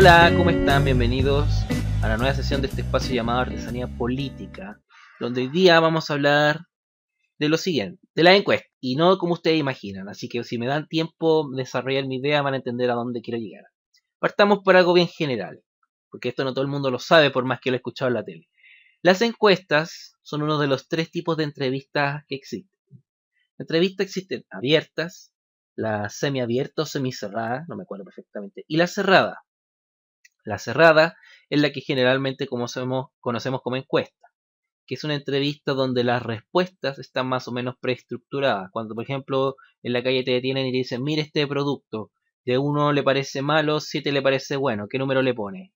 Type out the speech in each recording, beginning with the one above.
Hola, ¿cómo están? Bienvenidos a la nueva sesión de este espacio llamado Artesanía Política, donde hoy día vamos a hablar de lo siguiente, de la encuesta, y no como ustedes imaginan, así que si me dan tiempo desarrollar mi idea van a entender a dónde quiero llegar. Partamos por algo bien general, porque esto no todo el mundo lo sabe por más que lo he escuchado en la tele. Las encuestas son uno de los tres tipos de entrevistas que existen. Entrevistas existen abiertas, las semiabiertas o semicerradas, no me acuerdo perfectamente, y las cerradas, la cerrada es la que generalmente conocemos, conocemos como encuesta, que es una entrevista donde las respuestas están más o menos preestructuradas. Cuando, por ejemplo, en la calle te detienen y te dicen, mire este producto, de uno le parece malo, siete le parece bueno, ¿qué número le pone?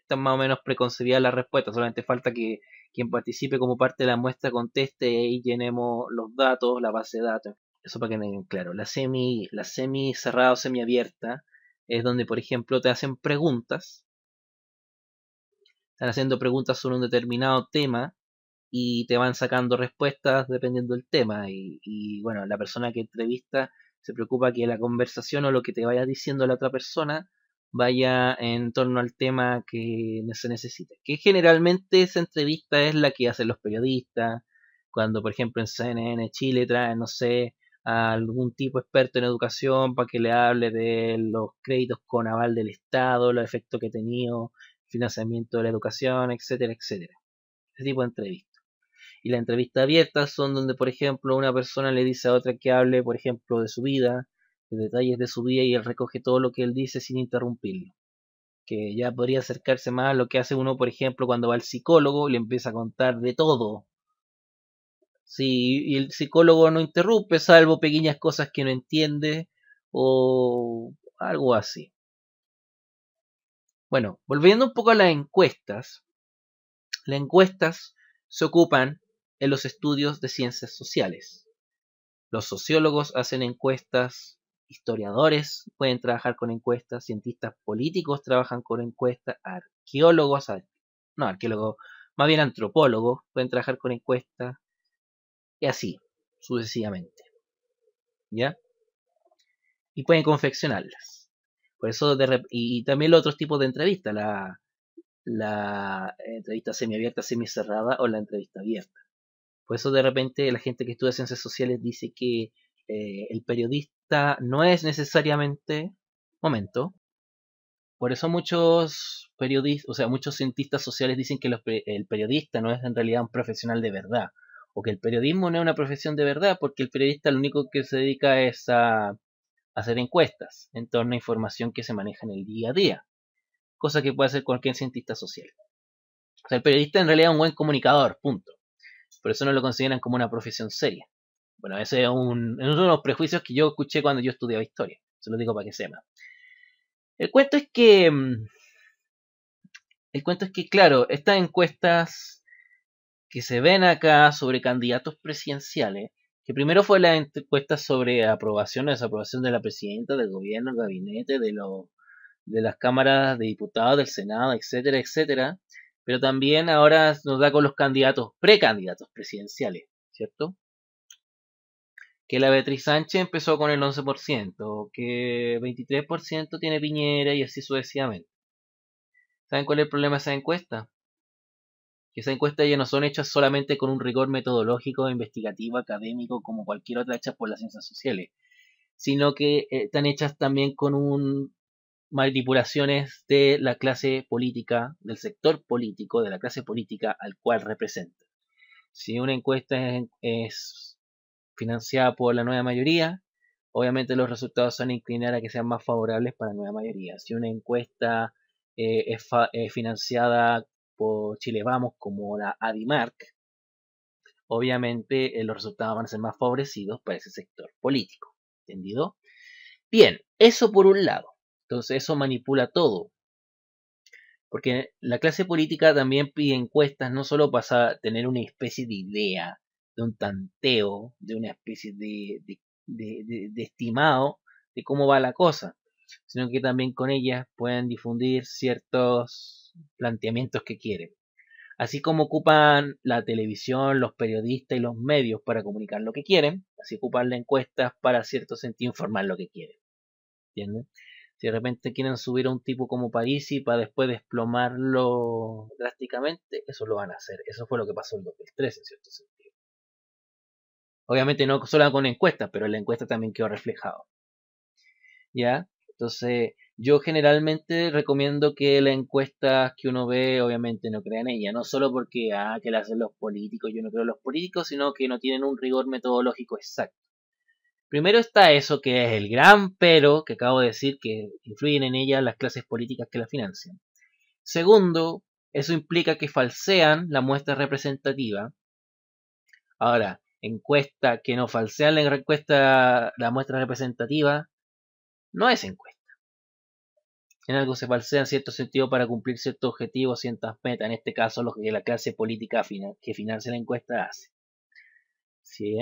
Están más o menos preconcebidas las respuestas, solamente falta que quien participe como parte de la muestra conteste y llenemos los datos, la base de datos. Eso para que tengan claro. La semi, la semi cerrada o semi abierta es donde, por ejemplo, te hacen preguntas están haciendo preguntas sobre un determinado tema y te van sacando respuestas dependiendo del tema. Y, bueno, la persona que entrevista se preocupa que la conversación o lo que te vaya diciendo la otra persona vaya en torno al tema que se necesita. Que generalmente esa entrevista es la que hacen los periodistas, cuando por ejemplo en CNN Chile traen, no sé, a algún tipo experto en educación para que le hable de los créditos con aval del Estado, los efectos que ha tenido financiamiento de la educación, etcétera, etcétera. Ese tipo de entrevistas. Y las entrevistas abiertas son donde, por ejemplo, una persona le dice a otra que hable, por ejemplo, de su vida, de detalles de su vida, y él recoge todo lo que él dice sin interrumpirlo. Que ya podría acercarse más a lo que hace uno, por ejemplo, cuando va al psicólogo y le empieza a contar de todo. Si y el psicólogo no interrumpe, salvo pequeñas cosas que no entiende o algo así. Bueno, volviendo un poco a las encuestas, las encuestas se ocupan en los estudios de ciencias sociales. Los sociólogos hacen encuestas, historiadores pueden trabajar con encuestas, cientistas políticos trabajan con encuestas, arqueólogos, no arqueólogos, más bien antropólogos pueden trabajar con encuestas y así sucesivamente. ¿Ya? Y pueden confeccionarlas. Por eso de, y, también los otros tipos de entrevistas, la, entrevista semiabierta, semicerrada o la entrevista abierta. Por eso de repente la gente que estudia ciencias sociales dice que eh, el periodista no es necesariamente momento. Por eso muchos periodistas, o sea, muchos cientistas sociales dicen que el periodista no es en realidad un profesional de verdad, o que el periodismo no es una profesión de verdad, porque el periodista lo único que se dedica es a hacer encuestas en torno a información que se maneja en el día a día, cosa que puede hacer cualquier cientista social. O sea, el periodista en realidad es un buen comunicador, punto. Por eso no lo consideran como una profesión seria. Bueno, ese es, un, uno de los prejuicios que yo escuché cuando yo estudiaba historia. Se lo digo para que sepa. El cuento es que. Mm, el cuento es que, claro, estas encuestas que se ven acá sobre candidatos presidenciales que primero fue la encuesta sobre aprobación o desaprobación de la presidenta, del gobierno, del gabinete, de, de las cámaras de diputados, del Senado, etcétera, etcétera. Pero también ahora nos da con los candidatos, precandidatos presidenciales, ¿cierto? Que la Beatriz Sánchez empezó con el 11%, que 23% tiene Piñera y así sucesivamente. ¿Saben cuál es el problema de esa encuesta? que esas encuestas ya no son hechas solamente con un rigor metodológico, investigativo, académico, como cualquier otra hecha por las ciencias sociales, sino que eh, están hechas también con manipulaciones de la clase política, del sector político, de la clase política al cual representa. Si una encuesta es, financiada por la nueva mayoría, obviamente los resultados van a inclinar a que sean más favorables para la nueva mayoría. Si una encuesta eh, es, eh, financiada por Chile Vamos como la Adimark, obviamente eh, los resultados van a ser más favorecidos para ese sector político. ¿Entendido? Bien, eso por un lado. Entonces eso manipula todo. Porque la clase política también pide encuestas no solo para tener una especie de idea, de un tanteo, de una especie de estimado de cómo va la cosa, sino que también con ellas pueden difundir ciertos planteamientos que quieren así como ocupan la televisión, los periodistas y los medios para comunicar lo que quieren, así ocupan las encuestas para cierto sentido informar lo que quieren. ¿Entienden? Si de repente quieren subir a un tipo como y para después desplomarlo drásticamente, eso lo van a hacer. Eso fue lo que pasó en 2013, en cierto sentido. Obviamente no solo con encuestas, pero la encuesta también quedó reflejado. ¿Ya? Entonces, yo generalmente recomiendo que las encuestas que uno ve, obviamente, no crea en ella No solo porque, ah, que las hacen los políticos, yo no creo en los políticos, sino que no tienen un rigor metodológico exacto. Primero está eso que es el gran pero que acabo de decir que influyen en ella las clases políticas que la financian. Segundo, eso implica que falsean la muestra representativa. Ahora, encuesta que no falsean la encuesta, la muestra representativa, no es encuesta en algo se falsea en cierto sentido para cumplir ciertos objetivos, ciertas metas, en este caso lo que la clase política que financia la encuesta hace. ¿Sí?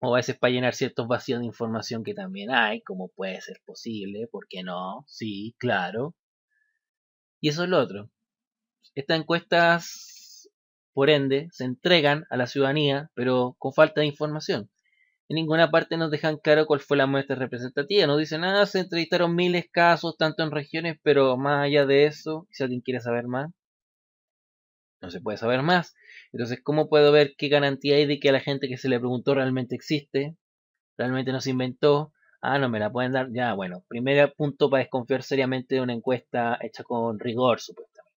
O a veces para llenar ciertos vacíos de información que también hay, como puede ser posible, ¿por qué no? Sí, claro. Y eso es lo otro. Estas encuestas, por ende, se entregan a la ciudadanía, pero con falta de información. En ninguna parte nos dejan claro cuál fue la muestra representativa. Nos dicen, ah, se entrevistaron miles de casos, tanto en regiones, pero más allá de eso, si alguien quiere saber más, no se puede saber más. Entonces, ¿cómo puedo ver qué garantía hay de que la gente que se le preguntó realmente existe? ¿Realmente no se inventó? Ah, no me la pueden dar. Ya, bueno, primer punto para desconfiar seriamente de una encuesta hecha con rigor, supuestamente.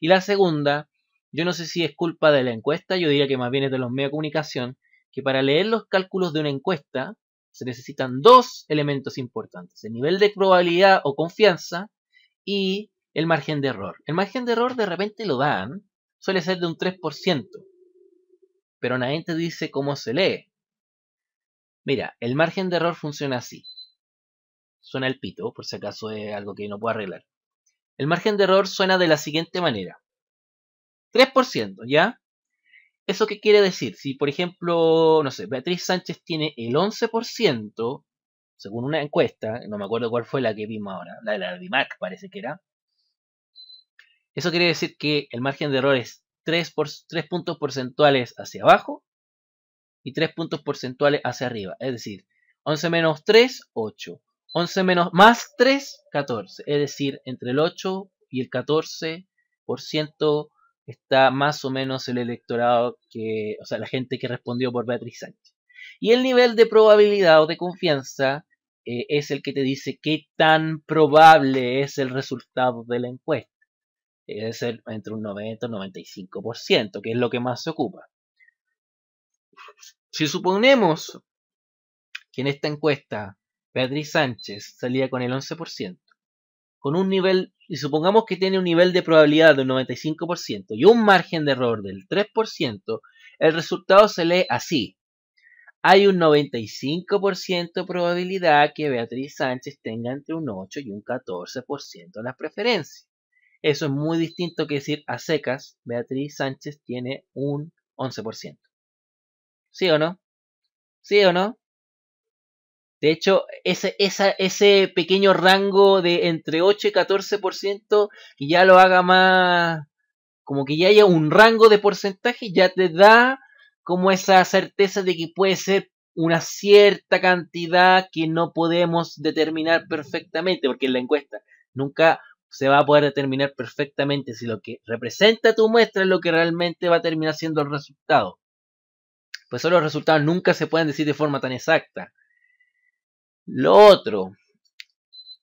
Y la segunda, yo no sé si es culpa de la encuesta, yo diría que más bien es de los medios de comunicación, que para leer los cálculos de una encuesta se necesitan dos elementos importantes, el nivel de probabilidad o confianza y el margen de error. El margen de error de repente lo dan, suele ser de un 3%, pero nadie te dice cómo se lee. Mira, el margen de error funciona así. Suena el pito, por si acaso es algo que no puedo arreglar. El margen de error suena de la siguiente manera. 3%, ¿ya? ¿Eso qué quiere decir? Si, por ejemplo, no sé, Beatriz Sánchez tiene el 11%, según una encuesta, no me acuerdo cuál fue la que vimos ahora, la de la DIMAC parece que era, eso quiere decir que el margen de error es 3, por, 3 puntos porcentuales hacia abajo y 3 puntos porcentuales hacia arriba. Es decir, 11 menos 3, 8. 11 menos más 3, 14. Es decir, entre el 8 y el 14% está más o menos el electorado que, o sea, la gente que respondió por Beatriz Sánchez. Y el nivel de probabilidad o de confianza eh, es el que te dice qué tan probable es el resultado de la encuesta. es debe ser entre un 90 y un 95%, que es lo que más se ocupa. Si suponemos que en esta encuesta Beatriz Sánchez salía con el 11%, con un nivel, y supongamos que tiene un nivel de probabilidad del 95% y un margen de error del 3%, el resultado se lee así. Hay un 95% de probabilidad que Beatriz Sánchez tenga entre un 8 y un 14% en las preferencias. Eso es muy distinto que decir a secas, Beatriz Sánchez tiene un 11%. ¿Sí o no? ¿Sí o no? De hecho, ese, pequeño rango de entre 8 y 14% que ya lo haga más, como que ya haya un rango de porcentaje, ya te da como esa certeza de que puede ser una cierta cantidad que no podemos determinar perfectamente, porque en la encuesta nunca se va a poder determinar perfectamente si lo que representa tu muestra es lo que realmente va a terminar siendo el resultado. Pues eso los resultados nunca se pueden decir de forma tan exacta. Lo otro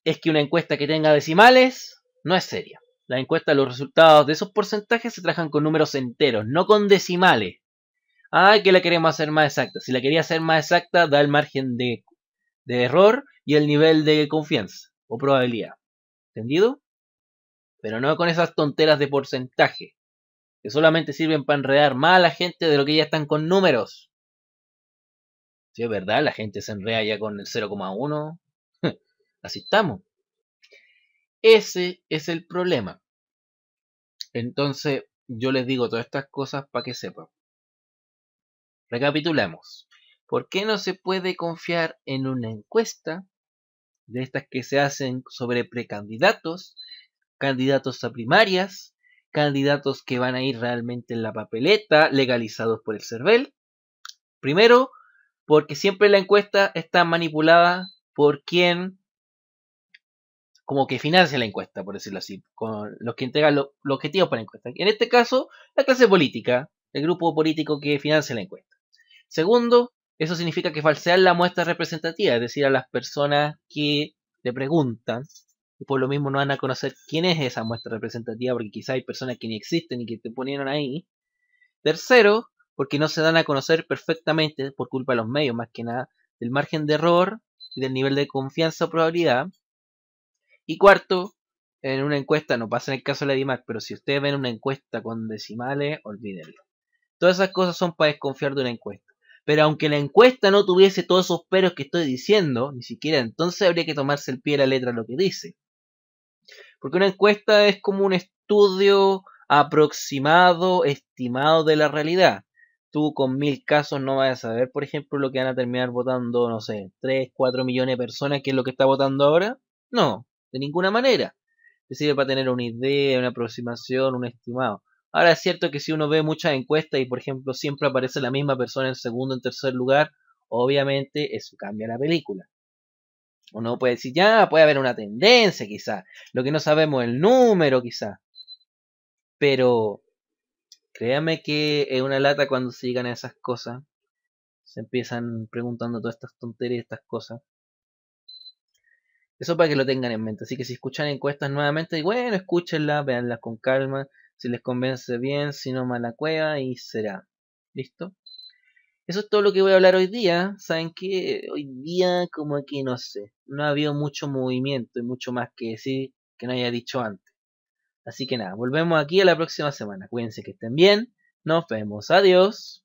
es que una encuesta que tenga decimales no es seria. La encuesta, los resultados de esos porcentajes se trajan con números enteros, no con decimales. Ah, que la queremos hacer más exacta. Si la quería hacer más exacta, da el margen de, de error y el nivel de confianza o probabilidad. ¿Entendido? Pero no con esas tonteras de porcentaje, que solamente sirven para enredar más a la gente de lo que ya están con números es verdad, la gente se enrea ya con el 0,1. Así estamos. Ese es el problema. Entonces, yo les digo todas estas cosas para que sepan. Recapitulamos. ¿Por qué no se puede confiar en una encuesta de estas que se hacen sobre precandidatos, candidatos a primarias, candidatos que van a ir realmente en la papeleta, legalizados por el CERVEL? Primero, porque siempre la encuesta está manipulada por quien como que financia la encuesta, por decirlo así, los que entregan los objetivos para la encuesta. En este caso, la clase política, el grupo político que financia la encuesta. Segundo, eso significa que falsear la muestra representativa, es decir, a las personas que le preguntan, y por lo mismo no van a conocer quién es esa muestra representativa, porque quizá hay personas que ni existen y que te ponieron ahí. Tercero, porque no se dan a conocer perfectamente por culpa de los medios, más que nada, del margen de error y del nivel de confianza o probabilidad. Y cuarto, en una encuesta, no pasa en el caso de la DIMAC, pero si ustedes ven una encuesta con decimales, olvídenlo. Todas esas cosas son para desconfiar de una encuesta. Pero aunque la encuesta no tuviese todos esos peros que estoy diciendo, ni siquiera entonces habría que tomarse el pie de la letra lo que dice. Porque una encuesta es como un estudio aproximado, estimado de la realidad tú con mil casos no vas a saber, por ejemplo, lo que van a terminar votando, no sé, 3, 4 millones de personas, que es lo que está votando ahora. No, de ninguna manera. Es sirve para tener una idea, una aproximación, un estimado. Ahora es cierto que si uno ve muchas encuestas y, por ejemplo, siempre aparece la misma persona en segundo, en tercer lugar, obviamente eso cambia la película. Uno puede decir, ya, puede haber una tendencia quizá, lo que no sabemos el número quizá. Pero Créame que es una lata cuando se llegan a esas cosas. Se empiezan preguntando todas estas tonterías, estas cosas. Eso para que lo tengan en mente. Así que si escuchan encuestas nuevamente, bueno, escúchenlas, veanlas con calma. Si les convence bien, si no, mala cueva y será. ¿Listo? Eso es todo lo que voy a hablar hoy día. Saben que hoy día, como que no sé, no ha habido mucho movimiento y mucho más que decir que no haya dicho antes. Así que nada, volvemos aquí a la próxima semana. Cuídense que estén bien. Nos vemos. Adiós.